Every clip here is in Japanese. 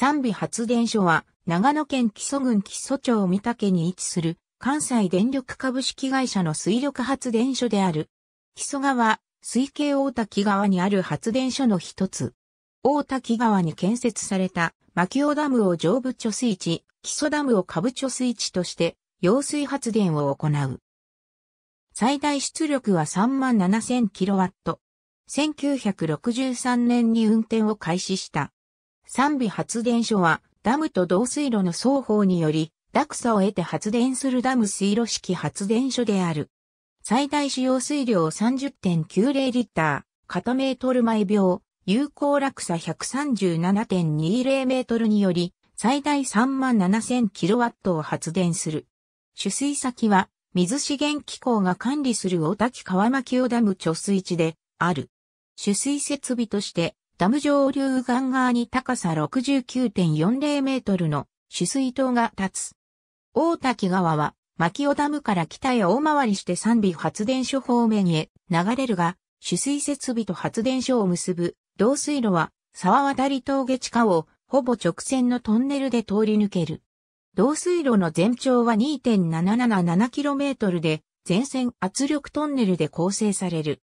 三美発電所は、長野県木曽郡木曽町三竹に位置する、関西電力株式会社の水力発電所である。木曽川、水系大滝川にある発電所の一つ。大滝川に建設された、牧尾ダムを上部貯水池、木曽ダムを下部貯水池として、揚水発電を行う。最大出力は37,000キロワット。1963年に運転を開始した三尾発電所はダムと導水路の双方により落差を得て発電するダム水路式発電所である。最大使用水量30.90リッター、片メートル毎秒、有効落差137.20メートルにより、最大3万7000キロワットを発電する。取水先は、水資源機構が管理する大滝川巻尾ダム貯水池で、ある。取水設備として、ダム上流岸側に高さ69.40メートルの取水塔が立つ。大滝川は、牧尾ダムから北へ大回りして三尾発電所方面へ流れるが、取水設備と発電所を結ぶ導水路は、沢渡り峠地下をほぼ直線のトンネルで通り抜ける。導水路の全長は 2.777km で、全線圧力トンネルで構成される。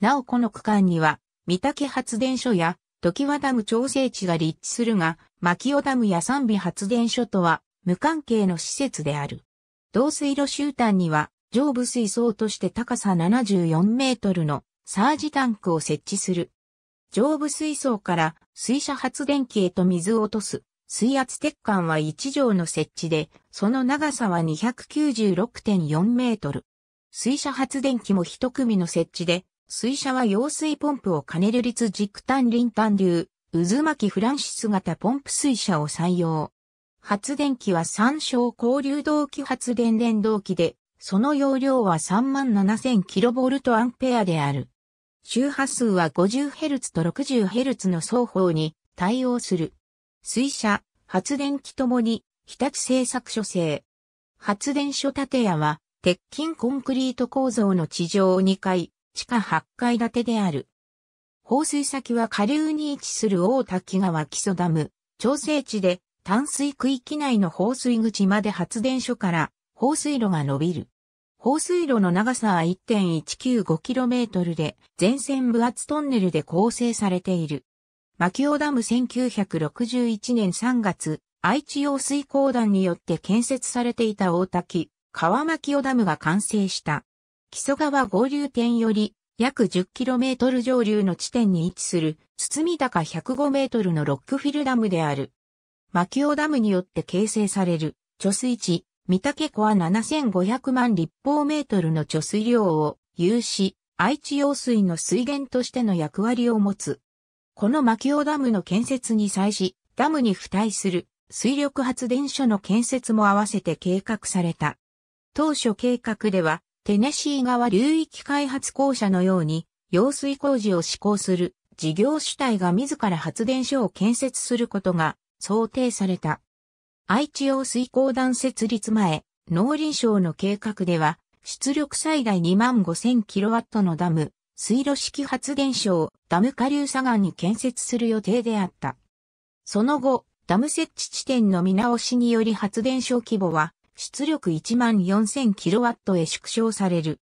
なおこの区間には、三竹発電所や、時和ダム調整地が立地するが、牧尾ダムや三美発電所とは、無関係の施設である。導水路集端には、上部水槽として高さ74メートルのサージタンクを設置する。上部水槽から水車発電機へと水を落とす水圧鉄管は1畳の設置で、その長さは296.4メートル。水車発電機も一組の設置で、水車は揚水ポンプを兼ねる率軸単輪単流、渦巻きフランシス型ポンプ水車を採用。発電機は三小交流動機発電電動機で、その容量は 37,000kV アである。周波数は 50Hz と 60Hz の双方に対応する。水車、発電機ともに、日立製作所製。発電所建屋は、鉄筋コンクリート構造の地上2階、地下8階建てである。放水先は下流に位置する大滝川基礎ダム、調整地で淡水区域内の放水口まで発電所から放水路が伸びる。放水路の長さは 1.195km で、全線分厚トンネルで構成されている。牧尾ダム1961年3月、愛知用水公団によって建設されていた大滝、川牧尾ダムが完成した。木曽川合流点より約 10km 上流の地点に位置する堤高 105m のロックフィルダムである。牧尾ダムによって形成される貯水池、三竹湖は7500万立方メートルの貯水量を有し、愛知用水の水源としての役割を持つ。この牧尾ダムの建設に際し、ダムに付帯する水力発電所の建設も合わせて計画された。当初計画では、テネシー川流域開発公社のように、用水工事を施行する事業主体が自ら発電所を建設することが想定された。愛知用水工団設立前、農林省の計画では、出力最大2万5000キロワットのダム、水路式発電所をダム下流左岸に建設する予定であった。その後、ダム設置地点の見直しにより発電所規模は出力1万 4000kW へ縮小される。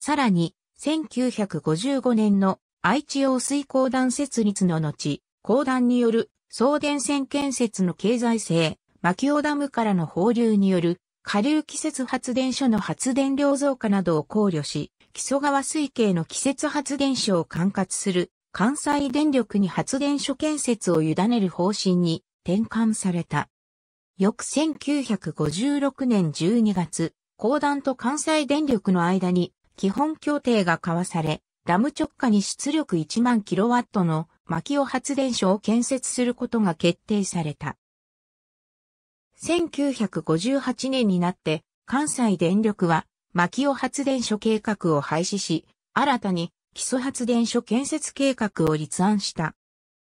さらに、1955年の愛知用水公団設立の後、公団による送電線建設の経済性、牧尾ダムからの放流による下流季節発電所の発電量増加などを考慮し、木曽川水系の季節発電所を管轄する関西電力に発電所建設を委ねる方針に転換された。翌1956年12月、公団と関西電力の間に基本協定が交わされ、ダム直下に出力1万キロワットの牧尾発電所を建設することが決定された。1958年になって関西電力は牧尾発電所計画を廃止し、新たに基礎発電所建設計画を立案した。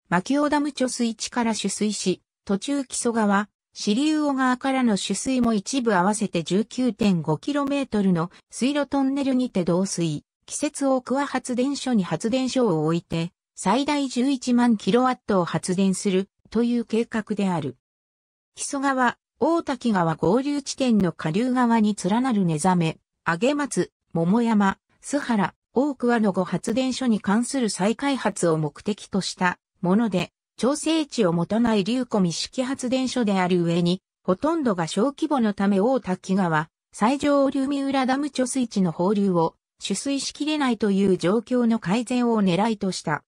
牧尾ダム貯水池から取水し、途中基礎川、支流小川からの取水も一部合わせて 19.5km の水路トンネルにて導水、季節大桑発電所に発電所を置いて、最大11万 kW を発電するという計画である。木曽川、大滝川合流地点の下流側に連なる根ザメ、上松、桃山、須原、大桑の5発電所に関する再開発を目的としたもので、調整値を持たない流湖未式発電所である上に、ほとんどが小規模のため大滝川、最上流三浦ダム貯水池の放流を取水しきれないという状況の改善を狙いとした。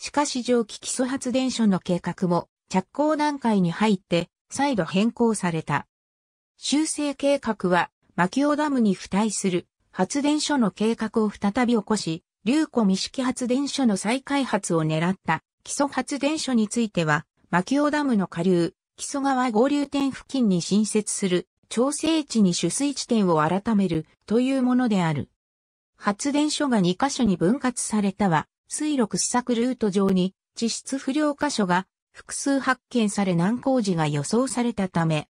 しかし蒸気基礎発電所の計画も着工段階に入って再度変更された。修正計画は牧尾ダムに付帯する発電所の計画を再び起こし、流湖未式発電所の再開発を狙った基礎発電所については、牧尾ダムの下流、基礎川合流点付近に新設する、調整地に取水地点を改めるというものである。発電所が2カ所に分割されたは、水路掘削ルート上に、地質不良箇所が複数発見され難工事が予想されたため、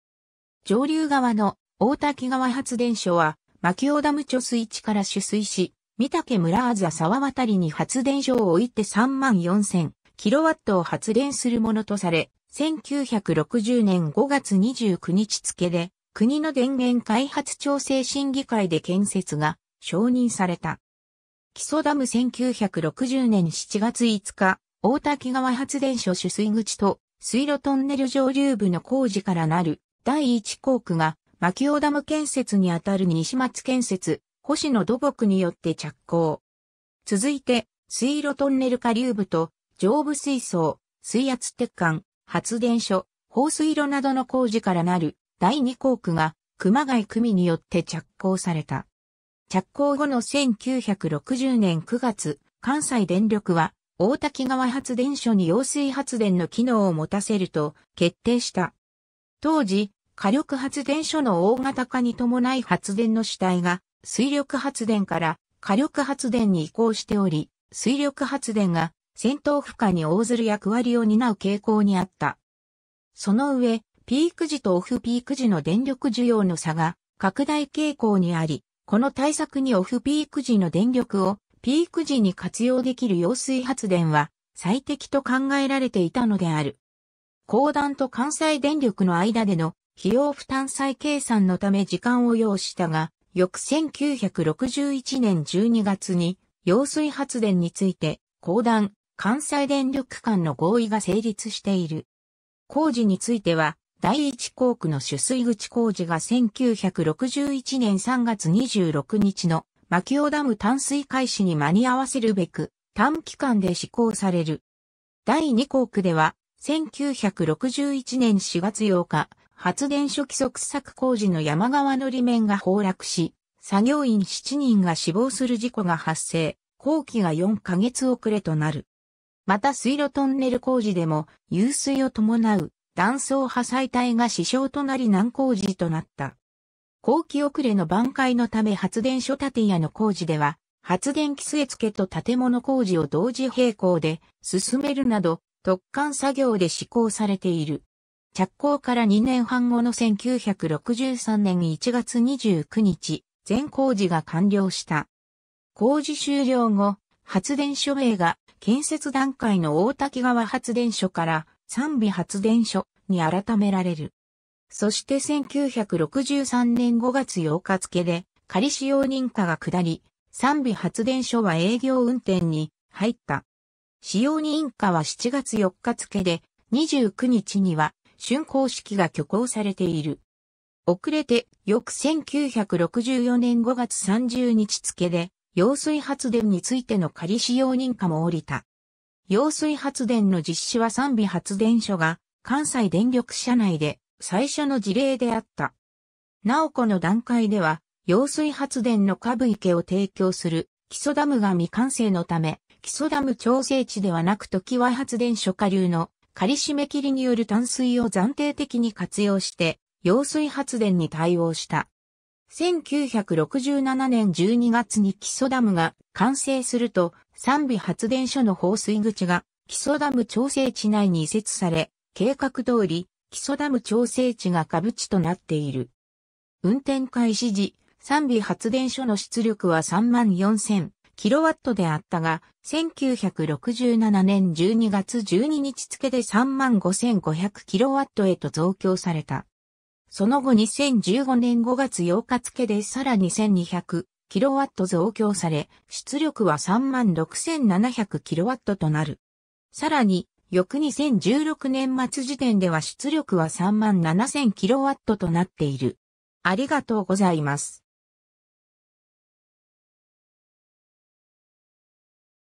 上流側の大滝川発電所は、牧尾ダム貯水池から取水し、三竹村あざ沢渡りに発電所を置いて3万4000。キロワットを発電するものとされ、1960年5月29日付で、国の電源開発調整審議会で建設が承認された。基礎ダム1960年7月5日、大滝川発電所取水口と水路トンネル上流部の工事からなる第一工区が牧尾ダム建設にあたる西松建設、星野土木によって着工。続いて、水路トンネル下流部と上部水槽、水圧鉄管、発電所、放水路などの工事からなる第二工区が熊谷組によって着工された。着工後の1960年9月、関西電力は大滝川発電所に揚水発電の機能を持たせると決定した。当時、火力発電所の大型化に伴い発電の主体が水力発電から火力発電に移行しており、水力発電が戦闘負荷に応ずる役割を担う傾向にあった。その上、ピーク時とオフピーク時の電力需要の差が拡大傾向にあり、この対策にオフピーク時の電力をピーク時に活用できる揚水発電は最適と考えられていたのである。高段と関西電力の間での費用負担再計算のため時間を要したが、翌1961年12月に揚水発電について高段、関西電力間の合意が成立している。工事については、第一工区の取水口工事が1961年3月26日の牧尾ダム淡水開始に間に合わせるべく短期間で施行される。第二工区では1961年4月8日発電所規則作工事の山側の裏面が崩落し作業員7人が死亡する事故が発生工期が4ヶ月遅れとなる。また水路トンネル工事でも、湧水を伴う断層破砕帯が支障となり難工事となった。後期遅れの挽回のため発電所建屋の工事では、発電機据え付けと建物工事を同時並行で進めるなど、特管作業で施行されている。着工から2年半後の1963年1月29日、全工事が完了した。工事終了後、発電所名が建設段階の大滝川発電所から三美発電所に改められる。そして1963年5月8日付で仮使用認可が下り、三美発電所は営業運転に入った。使用認可は7月4日付で29日には竣工式が挙行されている。遅れて翌1964年5月30日付で揚水発電についての仮使用認可も下りた。揚水発電の実施は三美発電所が関西電力社内で最初の事例であった。なおこの段階では、揚水発電の下部池を提供する基礎ダムが未完成のため、基礎ダム調整地ではなく時は発電所下流の仮締め切りによる淡水を暫定的に活用して、揚水発電に対応した。1967年12月に基礎ダムが完成すると、三美発電所の放水口が基礎ダム調整地内に移設され、計画通り基礎ダム調整地が下部地となっている。運転開始時、三美発電所の出力は34,000キロワットであったが、1967年12月12日付で35,500キロワットへと増強された。その後2015年5月8日付でさらに 1200kW 増強され、出力は 36,700kW となる。さらに、翌2016年末時点では出力は 37,000kW となっている。ありがとうございます。